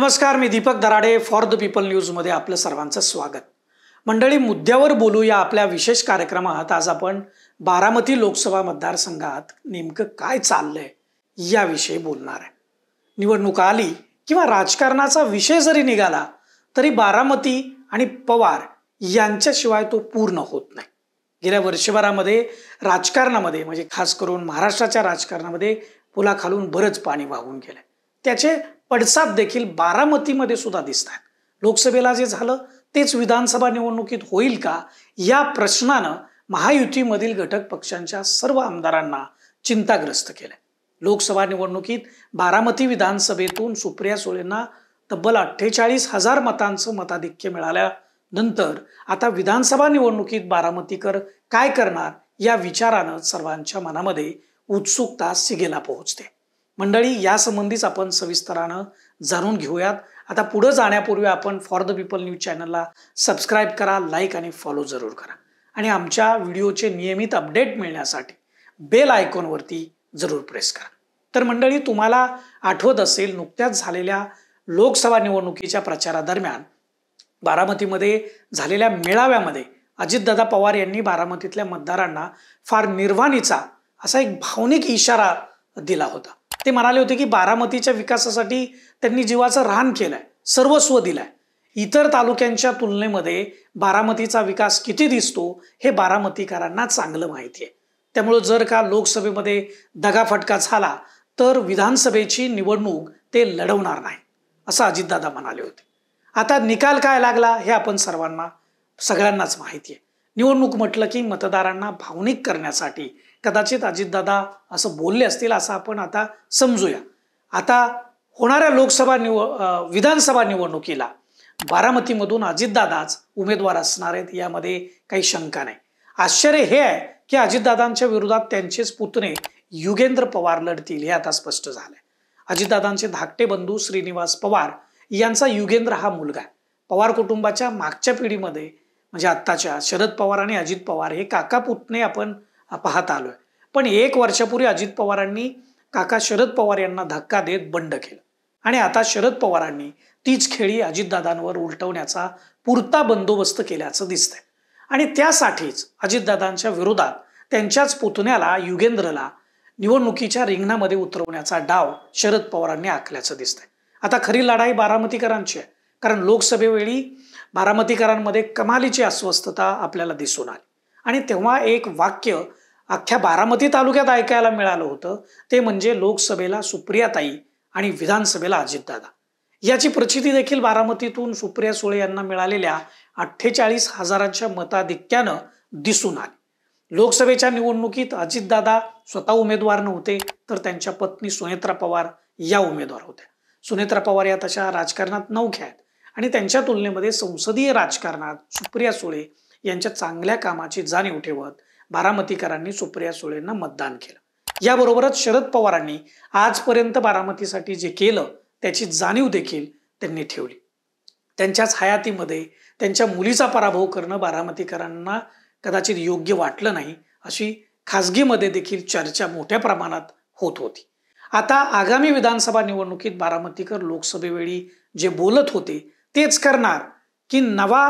नमस्कार मी Deepak Darade for the people न्यूजमध्ये आपलं सर्वांचं स्वागत मंडळी मुद्द्यावर बोलू या आपल्या विशेष कार्यक्रमात आज आपण बारामती लोकसभा मतदारसंघात नेमकं काय चाललंय याविषयी बोलणार आहे निवडणूक आली किंवा राजकारणाचा विषय जरी निघाला तरी बारामती आणि पवार यांच्याशिवाय तो पूर्ण होत नाही गेल्या वर्षभरामध्ये राजकारणामध्ये म्हणजे खास करून महाराष्ट्राच्या राजकारणामध्ये पुलाखालून बरंच पाणी वाहून गेलं त्याचे पडसाद देखील बारामतीमध्ये सुद्धा दिसत आहेत लोकसभेला जे झालं तेच विधानसभा निवडणुकीत होईल का या प्रश्नानं महायुतीमधील घटक पक्षांच्या सर्व आमदारांना चिंताग्रस्त केले लोकसभा निवडणुकीत बारामती विधानसभेतून सुप्रिया सुळेंना तब्बल अठ्ठेचाळीस हजार मतांचं मताधिक्य मिळाल्यानंतर आता विधानसभा निवडणुकीत बारामतीकर काय करणार या विचारानं सर्वांच्या मनामध्ये उत्सुकता सिगेला पोहोचते मंडळी यासंबंधीच आपण सविस्तरानं जाणून घेऊयात आता पुढं जाण्यापूर्वी आपण फॉर द पीपल न्यूज चॅनलला सबस्क्राईब करा लाईक आणि फॉलो जरूर करा आणि आमच्या व्हिडिओचे नियमित अपडेट मिळण्यासाठी बेल आयकॉनवरती जरूर प्रेस करा तर मंडळी तुम्हाला आठवत असेल नुकत्याच झालेल्या लोकसभा निवडणुकीच्या प्रचारादरम्यान बारामतीमध्ये झालेल्या मेळाव्यामध्ये अजितदादा पवार यांनी बारामतीतल्या मतदारांना फार निर्वाणीचा असा एक भावनिक इशारा दिला होता ते म्हणाले होते की बारामतीच्या विकासासाठी त्यांनी जीवाचं रान केलंय सर्वस्व दिलाय इतर तालुक्यांच्या तुलनेमध्ये बारामतीचा विकास किती दिसतो हे बारामतीकारांना चांगलं माहिती आहे त्यामुळे जर का लोकसभेमध्ये दगाफटका झाला तर विधानसभेची निवडणूक ते लढवणार नाही असं अजितदादा म्हणाले होते आता निकाल काय लागला हे आपण सर्वांना सगळ्यांनाच माहिती आहे निवडणूक म्हटलं की मतदारांना भावनिक करण्यासाठी कदाचित अजितदादा असं बोलले असतील असं आपण आता समजूया आता होणाऱ्या लोकसभा निव विधानसभा निवडणुकीला बारामतीमधून अजितदादाच उमेदवार असणार आहेत यामध्ये काही शंका नाही आश्चर्य हे आहे की अजितदादांच्या विरोधात त्यांचेच पुतणे युगेंद्र पवार लढतील हे आता स्पष्ट झालंय अजितदादांचे धाकटे बंधू श्रीनिवास पवार यांचा युगेंद्र हा मुलगा आहे पवार कुटुंबाच्या मागच्या पिढीमध्ये म्हणजे आत्ताच्या शरद पवार आणि अजित पवार हे काका पुतणे आपण पाहत आलोय पण एक वर्षापूर्वी अजित पवारांनी काका शरद पवार यांना धक्का देत बंड केलं आणि आता शरद पवारांनी तीच खेळी अजितदादांवर उलटवण्याचा पुरता बंदोबस्त केल्याचं दिसतंय आणि त्यासाठीच अजितदादांच्या विरोधात त्यांच्याच पुतण्याला युगेंद्रला निवडणुकीच्या रिंगणामध्ये उतरवण्याचा डाव शरद पवारांनी आखल्याचं दिसतंय आता खरी लढाई बारामतीकरांची आहे कारण लोकसभेवेळी बारामतीकरांमध्ये कमालीची अस्वस्थता आपल्याला दिसून आली आणि तेव्हा एक वाक्य अख्ख्या बारामती तालुक्यात ऐकायला मिळालं होतं ते म्हणजे लोकसभेला सुप्रियाताई आणि विधानसभेला अजितदादा याची प्रचिती देखील बारामतीतून सुप्रिया सुळे यांना मिळालेल्या अठ्ठेचाळीस हजारांच्या मताधिक्यानं दिसून आले लोकसभेच्या निवडणुकीत अजितदादा स्वतः उमेदवार नव्हते तर त्यांच्या पत्नी सुनेत्रा पवार या उमेदवार होत्या सुनेत्रा पवार या तशा राजकारणात नवख्या आहेत आणि त्यांच्या तुलनेमध्ये संसदीय राजकारणात सुप्रिया सुळे यांच्या चांगल्या कामाची जाणीव ठेवत बारामतीकरांनी सुप्रिया सुळेंना मतदान केलं याबरोबरच शरद पवारांनी आजपर्यंत बारामतीसाठी जे केलं त्याची जाणीव देखील त्यांनी ठेवली त्यांच्याच हयातीमध्ये त्यांच्या मुलीचा पराभव करणं बारामतीकरांना कदाचित योग्य वाटलं नाही अशी खासगीमध्ये देखील चर्चा मोठ्या प्रमाणात होत होती आता आगामी विधानसभा निवडणुकीत बारामतीकर लोकसभेवेळी जे बोलत होते तेच करणार की नवा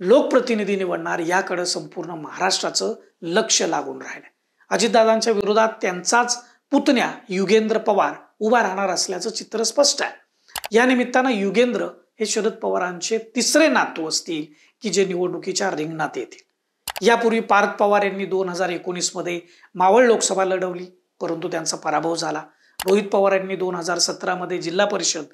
लोकप्रतिनिधी निवडणार याकडे संपूर्ण महाराष्ट्राचं लक्ष लागून राहिलं अजितदादांच्या विरोधात त्यांचाच पुतण्या युगेंद्र पवार उभा राहणार असल्याचं चित्र स्पष्ट आहे या निमित्तानं युगेंद्र हे शरद पवारांचे तिसरे नातू असतील की जे निवडणुकीच्या रिंगणात येतील यापूर्वी पार्थ पवार यांनी दोन हजार मध्ये मावळ लोकसभा लढवली परंतु त्यांचा पराभव झाला रोहित पवार यांनी दोन हजार सतरामध्ये जिल्हा परिषद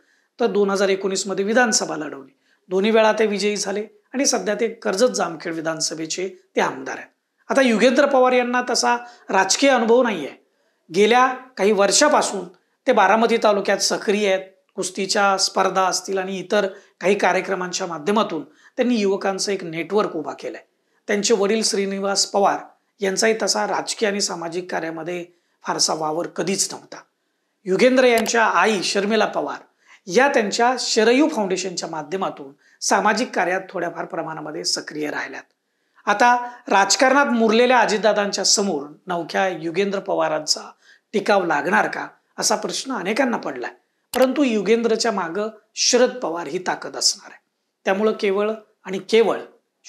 तर दोन हजार एकोणीसमध्ये विधानसभा लढवली दोन्ही वेळा ते विजयी झाले आणि सध्या ते कर्जत जामखेड विधानसभेचे ते आमदार आहेत आता युगेंद्र पवार यांना तसा राजकीय अनुभव नाही आहे गेल्या काही वर्षापासून ते बारामती तालुक्यात सक्रिय आहेत कुस्तीच्या स्पर्धा असतील आणि इतर काही कार्यक्रमांच्या माध्यमातून त्यांनी युवकांचं एक नेटवर्क उभा केलं आहे त्यांचे वडील श्रीनिवास पवार यांचाही तसा राजकीय आणि सामाजिक कार्यामध्ये फारसा वावर कधीच नव्हता युगेंद्र यांच्या आई शर्मिला पवार या त्यांच्या शरयू फाउंडेशनच्या माध्यमातून सामाजिक कार्यात थोड्याफार प्रमाणामध्ये सक्रिय राहिल्यात आता राजकारणात मुरलेल्या अजितदादांच्या समोर नवख्या युगेंद्र पवारांचा टिकाव लागणार का असा प्रश्न अनेकांना पडलाय परंतु युगेंद्रच्या मागं शरद पवार ही ताकद असणार आहे त्यामुळं केवळ आणि केवळ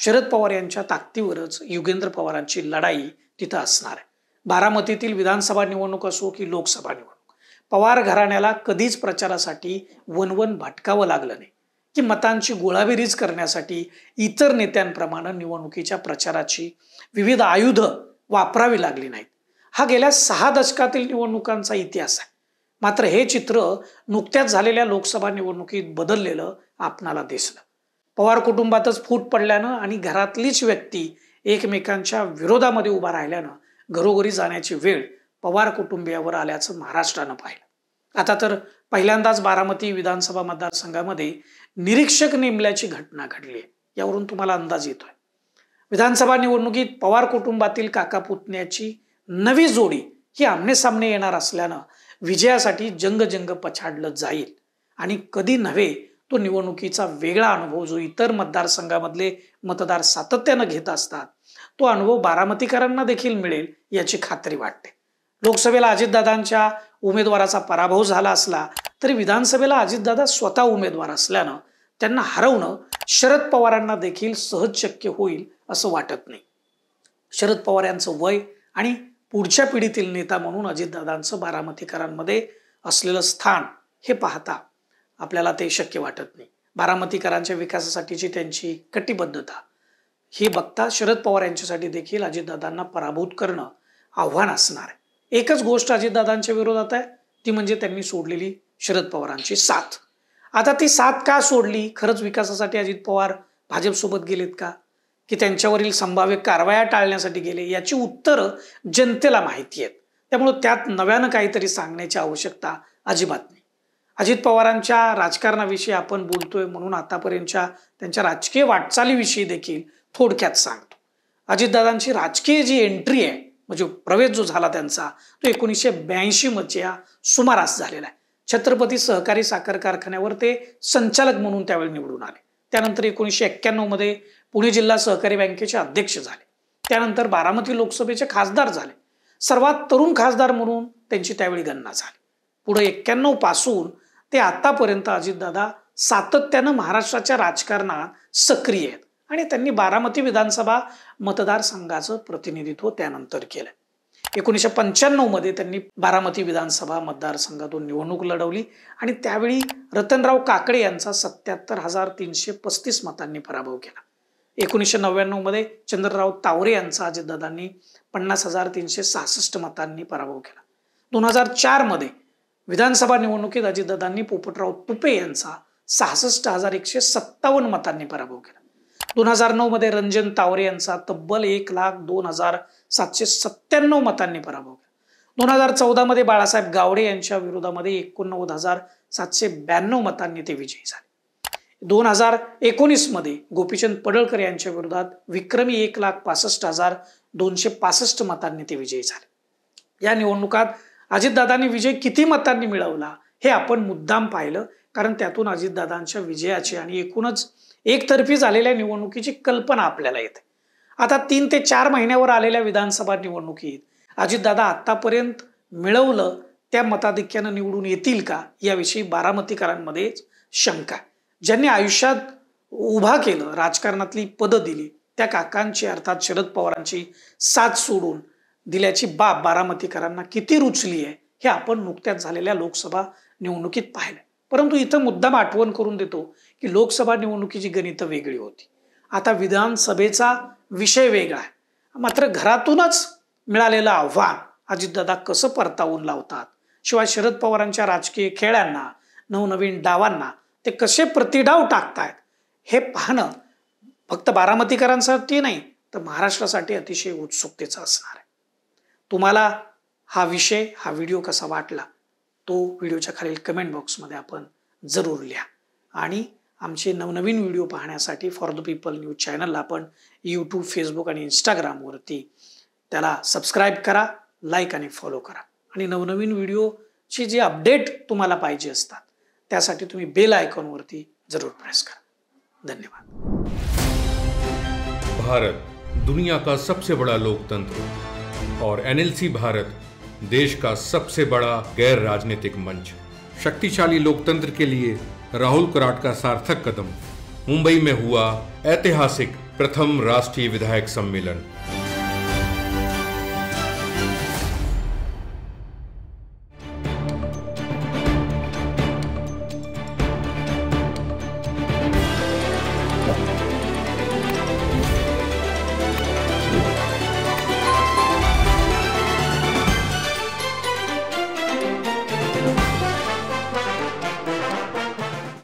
शरद पवार यांच्या ताकदीवरच युगेंद्र पवारांची लढाई तिथं असणार आहे बारामतीतील विधानसभा निवडणूक असो की लोकसभा निवडणूक पवार घराण्याला कधीच प्रचारासाठी वनवन भटकावं लागलं नाही की मतांची गोळाबेरीज करण्यासाठी इतर नेत्यांप्रमाणे निवडणुकीच्या प्रचाराची विविध आयुधं वापरावी लागली नाहीत हा गेल्या सहा दशकातील निवडणुकांचा इतिहास आहे मात्र हे चित्र नुकत्याच झालेल्या लोकसभा निवडणुकीत बदललेलं आपणाला दिसलं पवार कुटुंबातच फूट पडल्यानं आणि घरातलीच व्यक्ती एकमेकांच्या विरोधामध्ये उभा राहिल्यानं घरोघरी जाण्याची वेळ पवार कुटुंबियावर आल्याचं महाराष्ट्रानं पाहिलं आता तर पहिल्यांदाच बारामती विधानसभा मतदारसंघामध्ये निरीक्षक नेमल्याची घटना घडली आहे यावरून तुम्हाला अंदाज येतोय विधानसभा निवडणुकीत पवार कुटुंबातील काका पुतण्याची नवी जोडी ही आमनेसामने येणार असल्यानं विजयासाठी जंगजंग पछाडलं जाईल आणि कधी नव्हे तो निवडणुकीचा वेगळा अनुभव जो इतर मतदारसंघामधले मतदार सातत्यानं घेत असतात तो अनुभव बारामतीकरांना देखील मिळेल याची खात्री वाटते लोकसभेला अजितदादांच्या उमेदवाराचा पराभव झाला असला तरी विधानसभेला अजितदादा स्वतः उमेदवार असल्यानं त्यांना हरवणं शरद पवारांना देखील सहज शक्य होईल असं वाटत नाही शरद पवार यांचं वय आणि पुढच्या पिढीतील नेता म्हणून अजितदादांचं बारामतीकरांमध्ये असलेलं स्थान हे पाहता आपल्याला ते शक्य वाटत नाही बारामतीकरांच्या विकासासाठीची त्यांची कटिबद्धता हे बघता शरद पवार यांच्यासाठी देखील अजितदादांना पराभूत करणं आव्हान असणार आहे एकच गोष्ट अजितदादांच्या विरोधात आहे ती म्हणजे त्यांनी सोडलेली शरद पवारांची साथ आता ती साथ का सोडली खरंच विकासासाठी अजित पवार भाजपसोबत गेलेत का की त्यांच्यावरील संभाव्य कारवाया टाळण्यासाठी गेले याची उत्तरं जनतेला माहिती आहेत त्यामुळं त्यात नव्यानं काहीतरी सांगण्याची आवश्यकता अजिबात नाही अजित पवारांच्या राजकारणाविषयी आपण बोलतोय म्हणून आतापर्यंतच्या त्यांच्या राजकीय वाटचालीविषयी देखील थोडक्यात सांगतो अजितदादांची राजकीय जी एंट्री आहे म्हणजे प्रवेश जो झाला त्यांचा तो एकोणीसशे ब्याऐंशीमधच्या सुमारास झालेला आहे छत्रपती सहकारी साखर कारखान्यावर ते संचालक म्हणून त्यावेळी निवडून आले त्यानंतर एकोणीसशे मध्ये पुणे जिल्हा सहकारी बँकेचे अध्यक्ष झाले त्यानंतर बारामती लोकसभेचे खासदार झाले सर्वात तरुण खासदार म्हणून त्यांची त्यावेळी गणना झाली पुढे एक्क्याण्णव पासून ते आतापर्यंत अजितदादा सातत्यानं महाराष्ट्राच्या राजकारणात सक्रिय आहेत आणि त्यांनी बारामती विधानसभा मतदारसंघाचं प्रतिनिधित्व त्यानंतर केलं एकोणीसशे पंच्याण्णवमध्ये त्यांनी बारामती विधानसभा मतदारसंघातून निवडणूक लढवली आणि त्यावेळी रतनराव काकडे यांचा सत्याहत्तर हजार तीनशे पस्तीस मतांनी पराभव केला एकोणीसशे नव्याण्णवमध्ये चंद्रराव तावरे यांचा अजितदादांनी पन्नास हजार तीनशे सहासष्ट मतांनी पराभव केला दोन हजार चारमध्ये विधानसभा निवडणुकीत अजितदादांनी पोपटराव तुपे यांचा सहासष्ट हजार एकशे सत्तावन्न मतांनी पराभव केला दोन हजार नऊ मध्ये रंजन तावरे यांचा तब्बल एक लाख दोन हजार सातशे सत्त्याण्णव मतांनी पराभव केला दोन हजार चौदा मध्ये बाळासाहेब गावडे यांच्या विरोधामध्ये एकोणनव्वद हजार सातशे ब्याण्णव मतांनी ते विजयी झाले दोन हजार एकोणीस मध्ये गोपीचंद पडळकर यांच्या विरोधात विक्रमी एक लाख पासष्ट हजार दोनशे पासष्ट मतांनी ते विजयी झाले या निवडणुकात अजितदादांनी विजय किती मतांनी मिळवला हे आपण मुद्दाम पाहिलं कारण त्यातून अजितदादांच्या विजयाची आणि एकूणच एकतर्फी झालेल्या निवडणुकीची कल्पना आपल्याला येते आता तीन ते चार महिन्यावर आलेल्या विधानसभा निवडणुकीत अजितदादा आत्तापर्यंत मिळवलं त्या मताधिक्यानं निवडून येतील का याविषयी बारामतीकरांमध्येच शंका ज्यांनी आयुष्यात उभा केलं राजकारणातली पदं दिली त्या काकांची अर्थात शरद पवारांची साथ सोडून दिल्याची बाब बारामतीकरांना किती रुचली आहे हे आपण नुकत्याच झालेल्या लोकसभा निवडणुकीत पाहिलं परंतु इथं मुद्दाम आठवण करून देतो की लोकसभा निवडणुकीची गणितं वेगळी होती आता विधानसभेचा विषय वेगळा आहे मात्र घरातूनच मिळालेलं आव्हान अजितदादा कसं परतावून लावतात शिवाय शरद पवारांच्या राजकीय खेळांना नवनवीन डावांना ते कसे प्रतिडाव टाकतायत हे पाहणं फक्त बारामतीकरांसाठी नाही तर महाराष्ट्रासाठी अतिशय उत्सुकतेचं असणार आहे तुम्हाला हा विषय हा व्हिडिओ कसा वाटला तो व्हिडिओच्या खालील कमेंट बॉक्समध्ये आपण जरूर लिहा आणि आमचे नवनवीन व्हिडिओ पाहण्यासाठी फॉर द पीपल न्यूज चॅनलला आपण यूट्यूब फेसबुक आणि इंस्टाग्रामवरती त्याला सबस्क्राईब करा लाईक आणि फॉलो करा आणि नवनवीन व्हिडिओची जे अपडेट तुम्हाला पाहिजे असतात त्यासाठी तुम्ही बेल आयकॉनवरती जरूर प्रेस करा धन्यवाद भारत दुनिया का सबसे बड़ा लोकतंत्र और एनएलसी भारत देश का सबसे बड़ा गैर राजनीतिक मंच शक्तिशाली लोकतंत्र के लिए राहुल कराट का सार्थक कदम मुंबई में हुआ ऐतिहासिक प्रथम राष्ट्रीय विधायक सम्मेलन